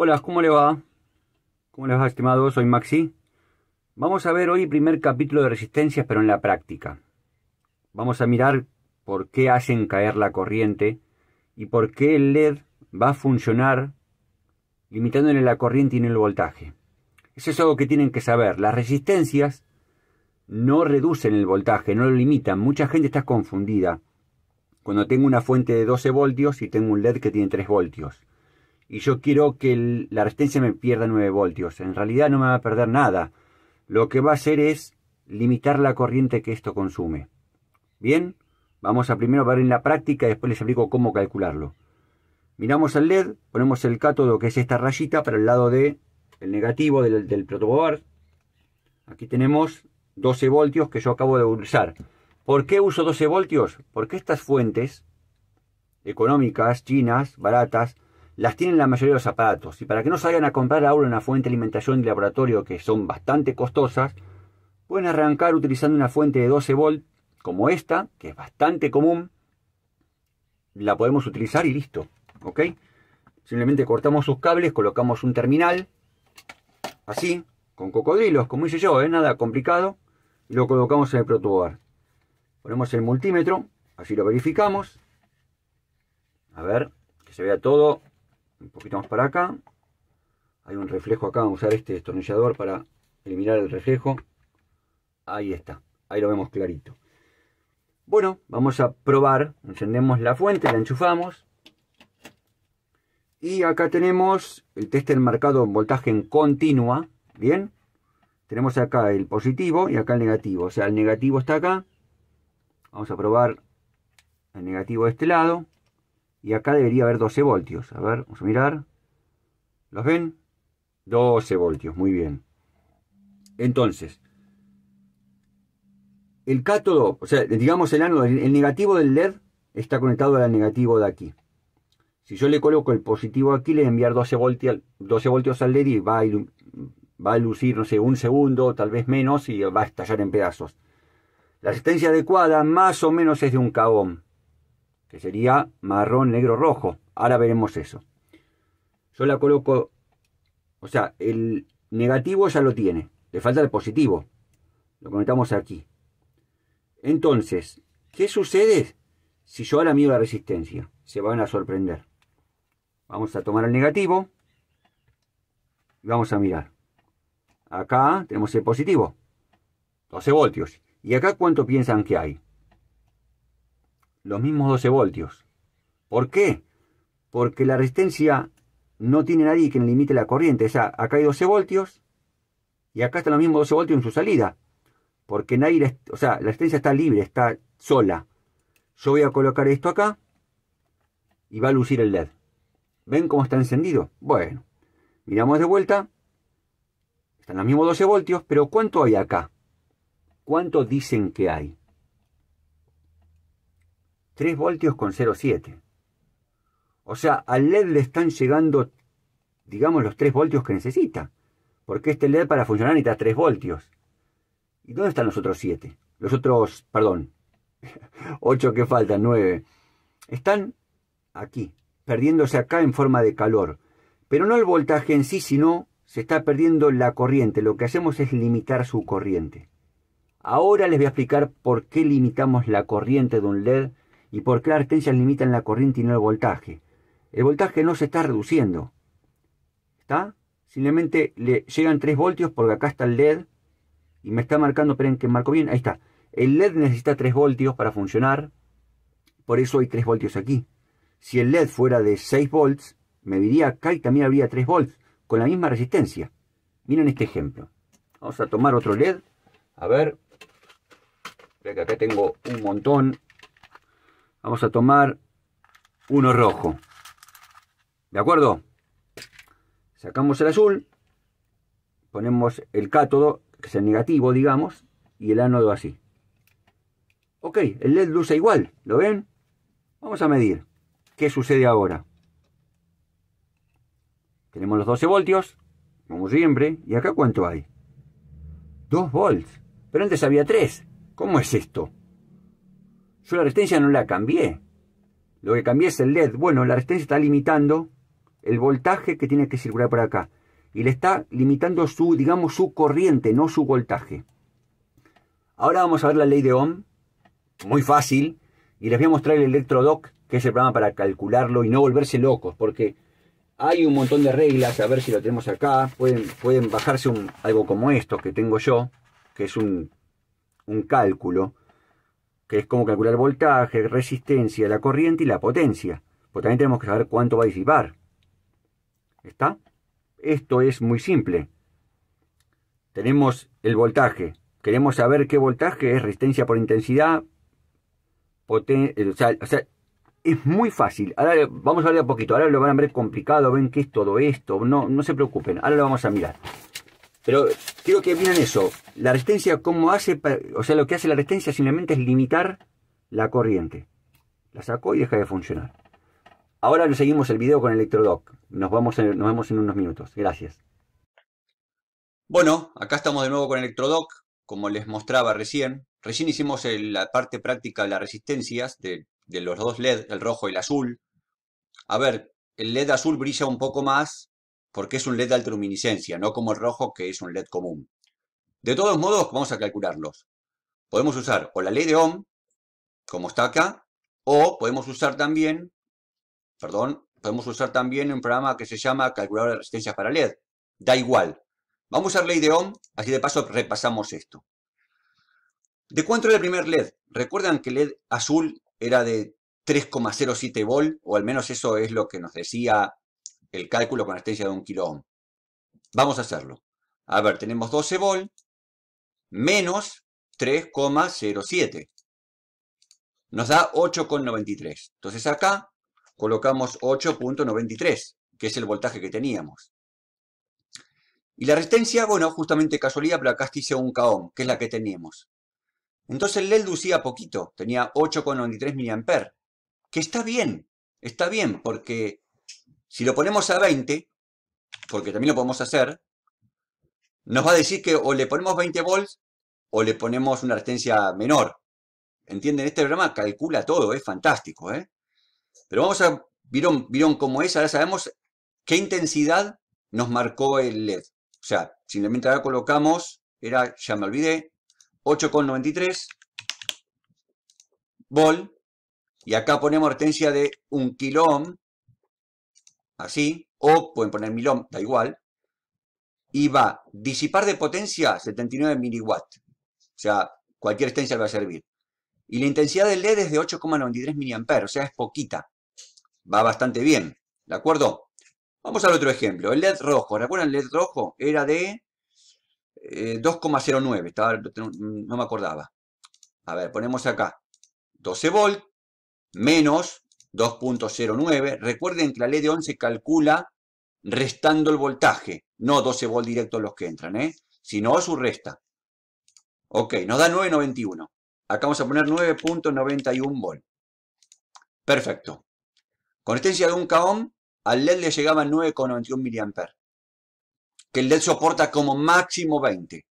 Hola, ¿cómo le va? ¿Cómo les va, estimado? Soy Maxi. Vamos a ver hoy primer capítulo de resistencias, pero en la práctica. Vamos a mirar por qué hacen caer la corriente y por qué el LED va a funcionar limitándole la corriente y el voltaje. Eso es algo que tienen que saber. Las resistencias no reducen el voltaje, no lo limitan. Mucha gente está confundida. Cuando tengo una fuente de 12 voltios y tengo un LED que tiene 3 voltios y yo quiero que la resistencia me pierda 9 voltios. En realidad no me va a perder nada. Lo que va a hacer es limitar la corriente que esto consume. Bien, vamos a primero ver en la práctica y después les explico cómo calcularlo. Miramos el LED, ponemos el cátodo que es esta rayita para el lado de el negativo del, del Aquí tenemos 12 voltios que yo acabo de usar. ¿Por qué uso 12 voltios? Porque estas fuentes económicas, chinas, baratas, las tienen la mayoría de los aparatos. Y para que no salgan a comprar ahora una fuente de alimentación de laboratorio que son bastante costosas, pueden arrancar utilizando una fuente de 12 volt como esta, que es bastante común. La podemos utilizar y listo. ¿Ok? Simplemente cortamos sus cables, colocamos un terminal, así, con cocodrilos, como hice yo, es ¿eh? nada complicado. lo colocamos en el protoboard. Ponemos el multímetro, así lo verificamos. A ver, que se vea todo un poquito más para acá. Hay un reflejo acá, vamos a usar este destornillador para eliminar el reflejo. Ahí está, ahí lo vemos clarito. Bueno, vamos a probar. Encendemos la fuente, la enchufamos. Y acá tenemos el tester marcado en voltaje en continua. Bien. Tenemos acá el positivo y acá el negativo. O sea, el negativo está acá. Vamos a probar el negativo de este lado. Y acá debería haber 12 voltios. A ver, vamos a mirar. ¿Los ven? 12 voltios, muy bien. Entonces, el cátodo, o sea, digamos el ánodo, el negativo del LED está conectado al negativo de aquí. Si yo le coloco el positivo aquí, le voy a enviar 12, voltios, al LED y va a, va a lucir, no sé, un segundo, tal vez menos, y va a estallar en pedazos. La resistencia adecuada más o menos es de un cabón que sería marrón, negro, rojo. Ahora veremos eso. Yo la coloco, o sea, el negativo ya lo tiene, le falta el positivo. Lo conectamos aquí. Entonces, ¿qué sucede si yo ahora mido la resistencia? Se van a sorprender. Vamos a tomar el negativo y vamos a mirar. Acá tenemos el positivo, 12 voltios. ¿Y acá cuánto piensan que hay? los mismos 12 voltios. ¿Por qué? Porque la resistencia no tiene nadie que limite la corriente. O sea, acá hay 12 voltios y acá están los mismos 12 voltios en su salida. Porque o sea, la resistencia está libre, está sola. Yo voy a colocar esto acá y va a lucir el LED. ¿Ven cómo está encendido? Bueno, miramos de vuelta. Están los mismos 12 voltios, pero ¿cuánto hay acá? ¿Cuánto dicen que hay? 3 voltios con 0,7. O sea, al LED le están llegando, digamos, los 3 voltios que necesita. Porque este LED para funcionar necesita 3 voltios. ¿Y dónde están los otros 7? Los otros, perdón, 8 que faltan, 9. Están aquí, perdiéndose acá en forma de calor. Pero no el voltaje en sí, sino se está perdiendo la corriente. Lo que hacemos es limitar su corriente. Ahora les voy a explicar por qué limitamos la corriente de un LED y por Clark tensiones limitan la corriente y no el voltaje. El voltaje no se está reduciendo. ¿Está? Simplemente le llegan 3 voltios porque acá está el LED y me está marcando, esperen que marco bien, ahí está. El LED necesita 3 voltios para funcionar, por eso hay 3 voltios aquí. Si el LED fuera de 6 volts, me diría acá y también habría 3 volts, con la misma resistencia. Miren este ejemplo. Vamos a tomar otro LED. A ver, que acá tengo un montón Vamos a tomar uno rojo. ¿De acuerdo? Sacamos el azul, ponemos el cátodo, que es el negativo, digamos, y el ánodo así. Ok, el LED luce igual, ¿lo ven? Vamos a medir. ¿Qué sucede ahora? Tenemos los 12 voltios, como siempre, y acá cuánto hay? 2 volts. Pero antes había 3. ¿Cómo es esto? Yo la resistencia no la cambié. Lo que cambié es el LED. Bueno, la resistencia está limitando el voltaje que tiene que circular por acá. Y le está limitando su, digamos, su corriente, no su voltaje. Ahora vamos a ver la ley de Ohm. Muy fácil. Y les voy a mostrar el ElectroDoc, que es el programa para calcularlo y no volverse locos. Porque hay un montón de reglas. A ver si lo tenemos acá. Pueden, pueden bajarse algo como esto que tengo yo. Que es un cálculo que es como calcular voltaje, resistencia, la corriente y la potencia. Pues también tenemos que saber cuánto va a disipar. ¿Está? Esto es muy simple. Tenemos el voltaje. Queremos saber qué voltaje es resistencia por intensidad. Eh, o, sea, es muy fácil. Ahora vamos a hablar un poquito. Ahora lo van a ver complicado. Ven que es todo esto. No, no se preocupen. Ahora lo vamos a mirar. Pero quiero que miren eso. La resistencia, ¿cómo hace? O sea, lo que hace la resistencia simplemente es limitar la corriente. La sacó y deja de funcionar. Ahora seguimos el video con ElectroDoc. Nos, vamos nos vemos en unos minutos. Gracias. Bueno, acá estamos de nuevo con ElectroDoc. Como les mostraba recién, recién hicimos la parte práctica de las resistencias de, de los dos LED, el rojo y el azul. A ver, el LED azul brilla un poco más porque es un LED de alta luminiscencia, no como el rojo que es un LED común. De todos modos, vamos a calcularlos. Podemos usar o la ley de Ohm, como está acá, o podemos usar también, perdón, podemos usar también un programa que se llama calculador de resistencias para LED. Da igual. Vamos a usar ley de Ohm, así de paso repasamos esto. ¿De cuánto era el primer LED? Recuerdan que el LED azul era de 3,07 volt, o al menos eso es lo que nos decía el cálculo con resistencia de un kilo ohm. Vamos a hacerlo. A ver, tenemos 12 volt menos 3,07. Nos da 8,93. Entonces acá colocamos 8.93, que es el voltaje que teníamos. Y la resistencia, bueno, justamente casualidad, pero acá dice un KOhm. que es la que teníamos. Entonces el LED lucía poquito, tenía 8,93 mA, que está bien, está bien, porque si lo ponemos a 20, porque también lo podemos hacer, nos va a decir que o le ponemos 20 volts o le ponemos una resistencia menor. ¿Entienden? Este programa calcula todo, es fantástico. ¿eh? Pero vamos a, vieron, cómo es, ahora sabemos qué intensidad nos marcó el LED. O sea, simplemente ahora colocamos, era, ya me olvidé, 8,93 volt. Y acá ponemos resistencia de 1 kilo así, o pueden poner mil da igual, y va a disipar de potencia 79 miliwatts. O sea, cualquier le va a servir. Y la intensidad del LED es de 8,93 mA, o sea, es poquita. Va bastante bien, ¿de acuerdo? Vamos al otro ejemplo, el LED rojo. ¿Recuerdan el LED rojo? Era de 2,09, eh, no me acordaba. A ver, ponemos acá 12 volt menos 2.09. Recuerden que la LED de se calcula restando el voltaje, no 12 volt directos los que entran, ¿eh? sino su resta. Ok, nos da 9.91. Acá vamos a poner 9.91 volt. Perfecto. Con Consistencia de un caón, al LED le llegaba 9,91 mA. Que el LED soporta como máximo 20.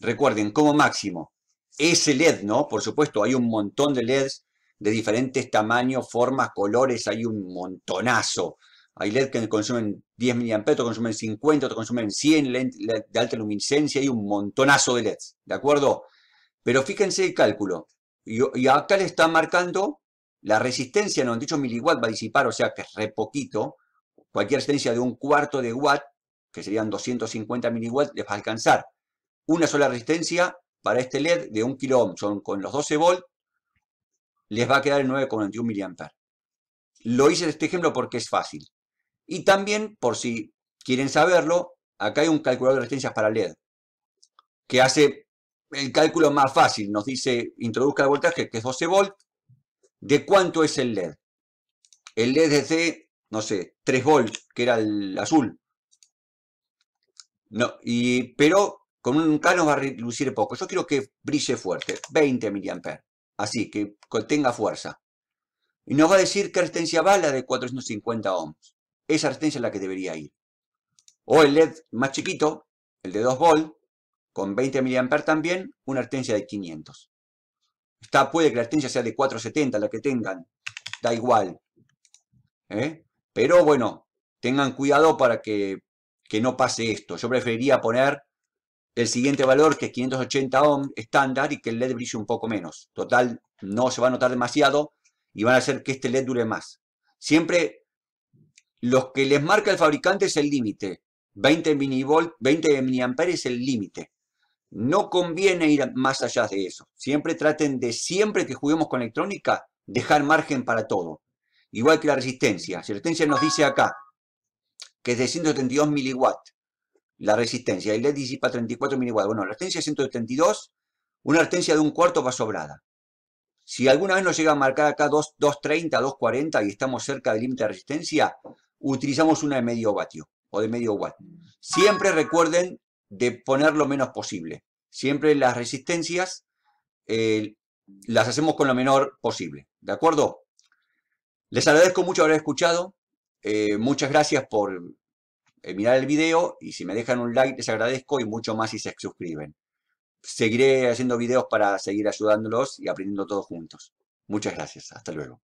Recuerden, como máximo. Ese LED, ¿no? Por supuesto, hay un montón de LEDs de diferentes tamaños, formas, colores, hay un montonazo. Hay LED que consumen 10 mA, otros consumen 50, otros consumen 100, de alta luminiscencia, hay un montonazo de LEDs, ¿de acuerdo? Pero fíjense el cálculo. Y, acá le está marcando la resistencia 98 miliwatt va a disipar, o sea que es re poquito. Cualquier resistencia de un cuarto de watt, que serían 250 miliwatt, les va a alcanzar. Una sola resistencia para este LED de 1 kilo son con los 12 volts, les va a quedar el 9,21 mA. Lo hice este ejemplo porque es fácil. Y también, por si quieren saberlo, acá hay un calculador de resistencias para LED, que hace el cálculo más fácil. Nos dice, introduzca el voltaje, que es 12 volt, de cuánto es el LED. El LED es de, no sé, 3 volts, que era el azul. No, y, pero con un K va a lucir poco. Yo quiero que brille fuerte, 20 mA así, que tenga fuerza. Y nos va a decir qué resistencia va la de 450 ohms. Esa resistencia es la que debería ir. O el LED más chiquito, el de 2 volt, con 20 mA también, una resistencia de 500. Está, puede que la resistencia sea de 470, la que tengan, da igual. ¿eh? Pero bueno, tengan cuidado para que, que no pase esto. Yo preferiría poner el siguiente valor, que es 580 ohm estándar y que el LED brille un poco menos. Total, no se va a notar demasiado y van a hacer que este LED dure más. Siempre los que les marca el fabricante es el límite. 20 minivolt, 20 miliamperes es el límite. No conviene ir más allá de eso. Siempre traten de, siempre que juguemos con electrónica, dejar margen para todo. Igual que la resistencia. La resistencia nos dice acá que es de 172 miliwatts la resistencia. Y le disipa 34 mW. Bueno, la resistencia es 132, una resistencia de un cuarto va sobrada. Si alguna vez nos llega a marcar acá 230, 240 y estamos cerca del límite de resistencia, utilizamos una de medio vatio o de medio watt. Siempre recuerden de poner lo menos posible. Siempre las resistencias eh, las hacemos con lo menor posible. ¿De acuerdo? Les agradezco mucho haber escuchado. Eh, muchas gracias por eh, mirar el video y si me dejan un like les agradezco y mucho más si se suscriben. Seguiré haciendo videos para seguir ayudándolos y aprendiendo todos juntos. Muchas gracias. Hasta luego.